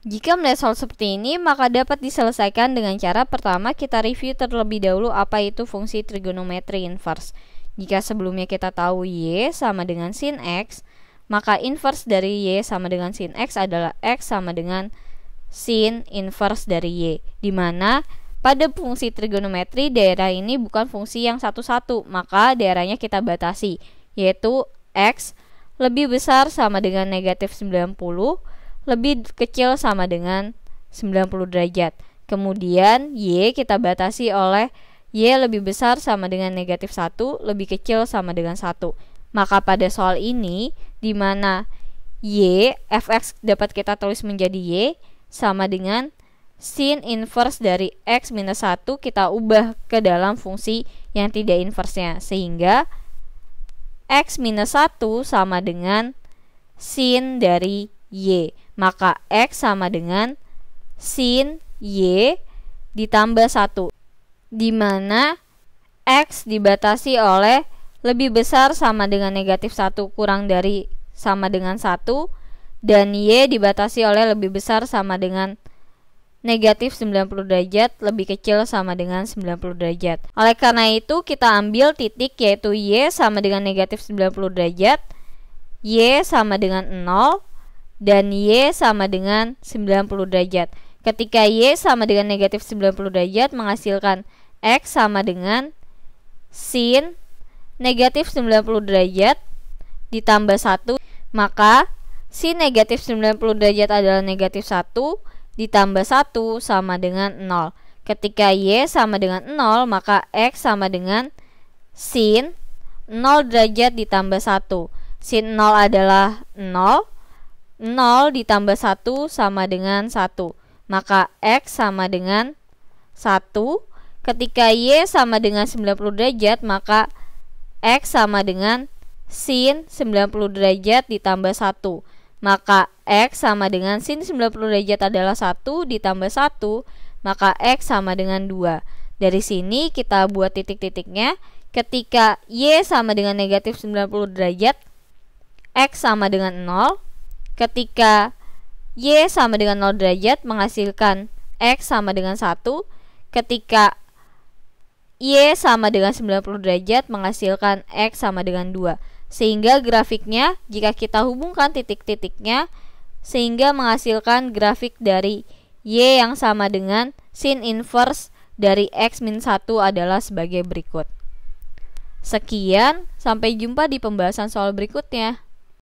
Jika melihat soal seperti ini, maka dapat diselesaikan dengan cara pertama kita review terlebih dahulu apa itu fungsi trigonometri inverse. Jika sebelumnya kita tahu Y sama dengan sin X, maka inverse dari Y sama dengan sin X adalah X sama dengan sin inverse dari Y, di mana pada fungsi trigonometri daerah ini bukan fungsi yang satu-satu, maka daerahnya kita batasi, yaitu X lebih besar sama dengan negatif 90 lebih kecil sama dengan 90 derajat. Kemudian Y kita batasi oleh Y lebih besar sama dengan negatif 1, lebih kecil sama dengan 1. Maka pada soal ini, di mana Y, fx dapat kita tulis menjadi Y, sama dengan sin inverse dari x minus 1 kita ubah ke dalam fungsi yang tidak inversnya. Sehingga x minus 1 sama dengan sin dari Y. Maka X sama dengan sin Y ditambah 1. Di mana X dibatasi oleh lebih besar sama dengan negatif 1 kurang dari sama dengan 1 dan Y dibatasi oleh lebih besar sama dengan negatif 90 derajat lebih kecil sama dengan 90 derajat. Oleh karena itu, kita ambil titik yaitu Y sama dengan negatif 90 derajat, Y sama dengan 0, dan Y sama dengan 90 derajat. Ketika Y sama dengan negatif 90 derajat menghasilkan X sama dengan sin negatif 90 derajat ditambah 1 maka sin negatif 90 derajat adalah negatif 1 ditambah 1 sama dengan 0 ketika Y sama dengan 0 maka X sama dengan sin 0 derajat ditambah 1 sin 0 adalah 0 0 ditambah 1 sama dengan 1. Maka X sama dengan 1. Ketika Y sama dengan 90 derajat, maka X sama dengan sin 90 derajat ditambah 1. Maka X sama dengan sin 90 derajat adalah 1 ditambah 1, maka X sama dengan 2. Dari sini kita buat titik-titiknya. Ketika Y sama dengan negatif 90 derajat, X sama dengan 0, Ketika Y sama dengan 0 derajat menghasilkan X sama dengan 1 Ketika Y sama dengan 90 derajat menghasilkan X sama dengan 2 Sehingga grafiknya jika kita hubungkan titik-titiknya Sehingga menghasilkan grafik dari Y yang sama dengan sin inverse dari X min 1 adalah sebagai berikut Sekian, sampai jumpa di pembahasan soal berikutnya.